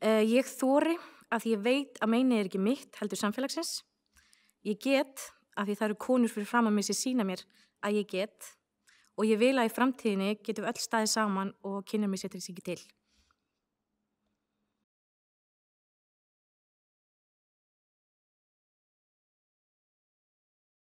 Uh, ég þóri að ég veit að meinið er ekki mitt heldur samfélagsins. Ég get að því það eru konur fyrir fram að mér sem sína mér að ég get og ég vil að í framtíðinni getum öll staðið saman og kynna mér sér til þess ekki til.